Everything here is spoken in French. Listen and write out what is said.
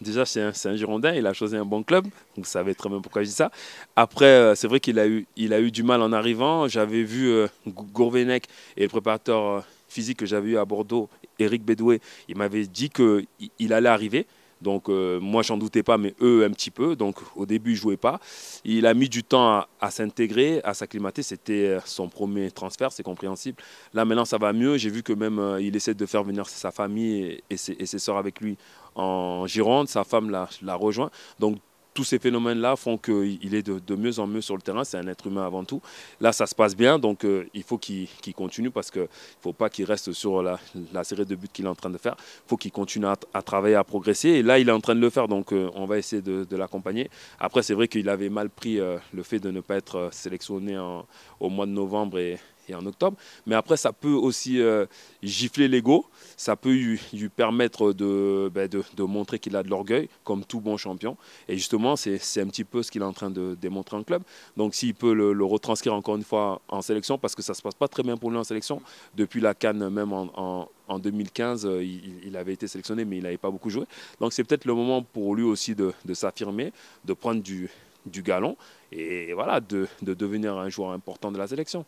déjà, c'est un, Girondin, il a choisi un bon club, vous savez très bien pourquoi je dis ça. Après, euh, c'est vrai qu'il a, eu, a eu du mal en arrivant. J'avais vu euh, Gourvenec et le préparateur euh, physique que j'avais eu à Bordeaux, Eric Bédoué, il m'avait dit qu'il allait arriver. Donc moi, euh, moi, j'en doutais pas, mais eux, un petit peu. Donc au début, ils ne jouaient pas. Il a mis du temps à, s'intégrer, à s'acclimater. C'était euh, son premier transfert, c'est compréhensible. Là, maintenant, ça va mieux. J'ai vu que même euh, il essaie de faire venir sa famille et, ses, sœurs avec lui en Gironde. Sa femme l'a rejoint. Donc tous ces phénomènes-là font qu'il est de, mieux en mieux sur le terrain. C'est un être humain avant tout. Là, ça se passe bien, donc euh, il faut qu'il continue parce qu'il ne faut pas qu'il reste sur la, série de buts qu'il est en train de faire. Il faut qu'il continue à, travailler, à progresser. Et là, il est en train de le faire, donc euh, on va essayer de, l'accompagner. Après, c'est vrai qu'il avait mal pris euh, le fait de ne pas être sélectionné au mois de novembre et, en octobre. Mais après, ça peut aussi euh, gifler l'ego, ça peut lui, permettre ben, de, de, montrer qu'il a de l'orgueil, comme tout bon champion. Et justement, c'est un petit peu ce qu'il est en train de démontrer en club. Donc s'il peut le, retranscrire encore une fois en sélection, parce que ça ne se passe pas très bien pour lui en sélection, depuis la Cannes même en, en 2015, euh, il, il, avait été sélectionné, mais il n'avait pas beaucoup joué. Donc c'est peut-être le moment pour lui aussi de, de s'affirmer, de prendre du, du galon et voilà, de, de devenir un joueur important de la sélection.